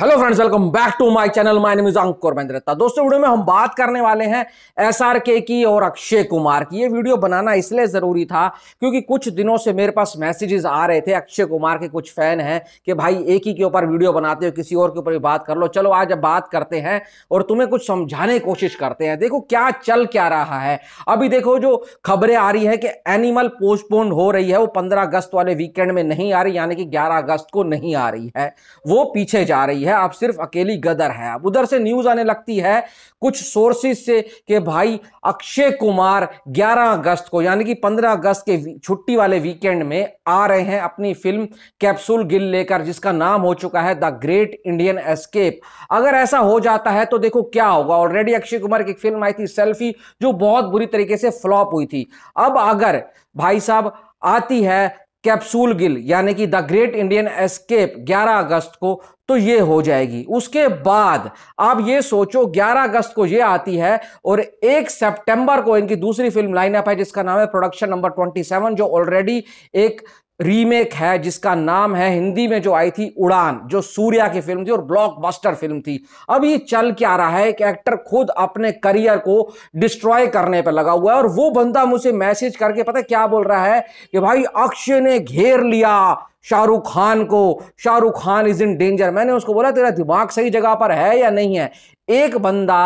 hello friends welcome back to my channel my name is Ankur Mahindratta दोस्तों video में हम बात करने वाले हैं एसआरके की और अक्षय कुमार की ये वीडियो बनाना इसलिए ज़रूरी था क्योंकि कुछ दिनों से मेरे पास मैसेजेस आ रहे थे अक्षय कुमार के कुछ फैन हैं कि भाई एक ही के ऊपर वीडियो बनाते हो किसी और के ऊपर भी बात कर लो चलो आज अब बात करते हैं और तुम्हें कुछ समझाने की कोशिश करते हैं देखो क्या चल क्या रहा है अभी देखो जो खबरें आ रही है कि एनिमल पोस्टपोन हो रही है वो पंद्रह अगस्त वाले वीकेंड में नहीं आ रही यानी कि ग्यारह अगस्त को नहीं आ रही है वो पीछे जा रही है रही है आप सिर्फ अकेली गदर है अब उधर से न्यूज़ आने लगती है कुछ सोर्सेज से कि भाई अक्षय कुमार 11 अगस्त को यानी कि 15 अगस्त के छुट्टी वाले वीकेंड में आ रहे हैं अपनी फिल्म कैप्सूल गिल लेकर जिसका नाम हो चुका है द ग्रेट इंडियन एस्केप अगर ऐसा हो जाता है तो देखो क्या होगा ऑलरेडी अक्षय कुमार की फिल्म आई थी सेल्फी जो बहुत बुरी तरीके से फ्लॉप हुई थी अब अगर भाई साहब आती है कैप्सूल गिल यानी कि द ग्रेट इंडियन एस्केप 11 अगस्त को तो ये हो जाएगी उसके बाद आप ये सोचो 11 अगस्त को ये आती है और 1 सितंबर को इनकी दूसरी फिल्म लाइनअप है जिसका नाम है प्रोडक्शन नंबर 27 जो ऑलरेडी एक रीमेक है जिसका नाम है हिंदी में जो आई थी उड़ान जो सूर्या की फिल्म थी और ब्लॉकबस्टर फिल्म थी अब ये चल क्या रहा है कि एक्टर खुद अपने करियर को डिस्ट्रॉय करने पर लगा हुआ है और वो बंदा मुझे मैसेज करके पता है क्या बोल रहा है कि भाई अक्षय ने घेर लिया शाहरुख खान को Shahrukh Khan is in danger मैंने उसको बोला तेरा दिमाग सही जगह पर है या नहीं है एक बंदा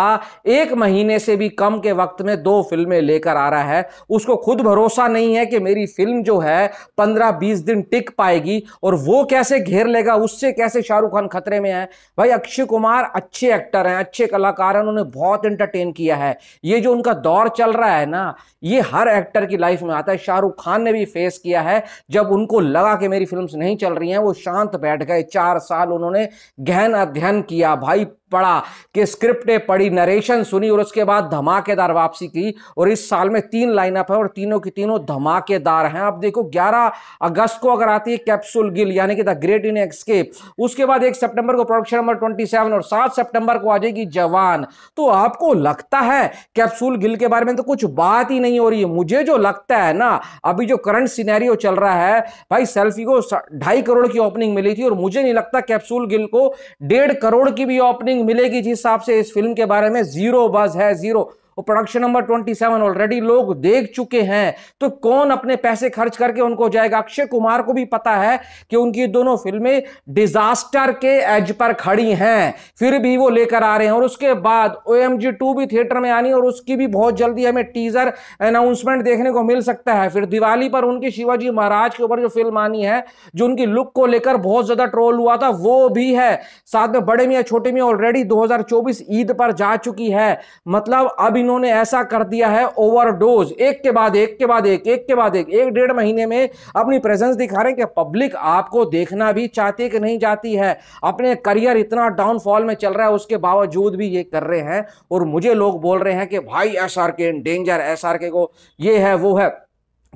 एक महीने से भी कम के वक्त में दो फिल्में लेकर आ रहा है उसको खुद भरोसा नहीं है कि मेरी फिल्म जो है पंद्रह बीस दिन टिक पाएगी और वो कैसे घेर लेगा उससे कैसे शाहरुख खान खतरे में है भाई अक्षय कुमार अच्छे एक्टर हैं अच्छे कलाकार हैं उन्होंने बहुत इंटरटेन किया है ये जो उनका दौर चल रहा है ना ये हर एक्टर की लाइफ में आता है शाहरुख खान ने भी फेस किया है जब उनको लगा कि मेरी फिल्म प्रॉब्लम्स नहीं चल रही हैं वो शांत बैठ गए चार साल उन्होंने गहन अध्ययन किया भाई पढ़ा कि स्क्रिप्ट पढ़ी नरेशन सुनी और उसके बाद धमाकेदार वापसी की और इस साल में तीन लाइनअप है और तीनों की तीनों धमाकेदार हैं आप देखो 11 अगस्त को अगर आती है कैप्सूल गिल यानी कि द ग्रेट इन एक्सकेप उसके बाद एक सितंबर को प्रोडक्शन नंबर 27 और 7 सितंबर को आ जाएगी जवान तो आपको लगता है कैप्सूल गिल के बारे में तो कुछ बात ही नहीं हो रही है मुझे जो लगता है ना अभी जो करंट सीनैरियो चल रहा है भाई सेल्फी को ढाई करोड़ की ओपनिंग मिली थी और मुझे नहीं लगता कैप्सूल गिल को डेढ़ करोड़ की भी ओपनिंग रेटिंग मिलेगी जिस हिसाब से इस फिल्म के बारे में जीरो बज है जीरो और प्रोडक्शन नंबर 27 ऑलरेडी लोग देख चुके हैं तो कौन अपने पैसे खर्च करके उनको जाएगा अक्षय कुमार को भी पता है कि उनकी दोनों फिल्में डिजास्टर के एज पर खड़ी हैं फिर भी वो लेकर आ रहे हैं और उसके बाद ओ एम भी थिएटर में आनी और उसकी भी बहुत जल्दी हमें टीजर अनाउंसमेंट देखने को मिल सकता है फिर दिवाली पर उनकी शिवाजी महाराज के ऊपर जो फिल्म आनी है जो उनकी लुक को लेकर बहुत ज्यादा ट्रोल हुआ था वो भी है साथ में बड़े मियाँ छोटे मियाँ ऑलरेडी 2024 ईद पर जा चुकी है मतलब अब इन इन्होंने ऐसा कर दिया है ओवरडोज एक के बाद एक के बाद एक एक के बाद एक एक डेढ़ महीने में अपनी प्रेजेंस दिखा रहे हैं कि पब्लिक आपको देखना भी चाहती है कि नहीं चाहती है अपने करियर इतना डाउनफॉल में चल रहा है उसके बावजूद भी ये कर रहे हैं और मुझे लोग बोल रहे हैं कि भाई S R K danger S R K को ये है वो है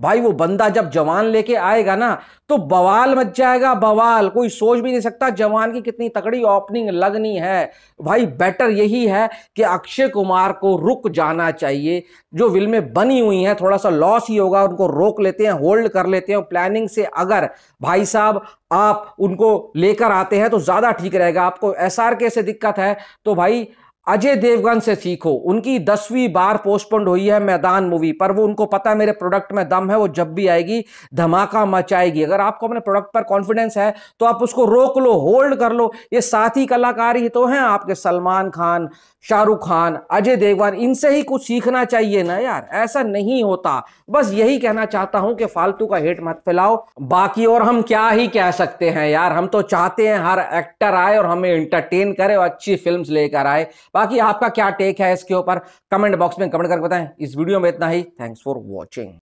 भाई वो बंदा जब जवान लेके आएगा ना तो बवाल मच जाएगा बवाल कोई सोच भी नहीं सकता जवान की कितनी तकड़ी ओपनिंग लगनी है भाई बेटर यही है कि अक्षय कुमार को रुक जाना चाहिए जो में बनी हुई हैं थोड़ा सा लॉस ही होगा उनको रोक लेते हैं होल्ड कर लेते हैं प्लानिंग से अगर भाई साहब आप उनको लेकर आते हैं तो ज़्यादा ठीक रहेगा आपको एस से दिक्कत है तो भाई अजय देवगन से सीखो उनकी दसवीं बार पोस्टपोन्ड हुई है मैदान मूवी पर वो उनको पता है मेरे प्रोडक्ट में दम है वो जब भी आएगी धमाका मचाएगी अगर आपको अपने प्रोडक्ट पर कॉन्फिडेंस है तो आप उसको रोक लो होल्ड कर लो ये साथी कलाकार ही तो हैं आपके सलमान खान शाहरुख खान अजय देवगन इनसे ही कुछ सीखना चाहिए ना यार ऐसा नहीं होता बस यही कहना चाहता हूं कि फालतू का हेट मत फैलाओ बाकी और हम क्या ही कह सकते हैं यार हम तो चाहते हैं हर एक्टर आए और हमें इंटरटेन करे और अच्छी फिल्म लेकर आए बाकी आपका क्या टेक है इसके ऊपर कमेंट बॉक्स में कमेंट करके बताएं इस वीडियो में इतना ही थैंक्स फॉर वॉचिंग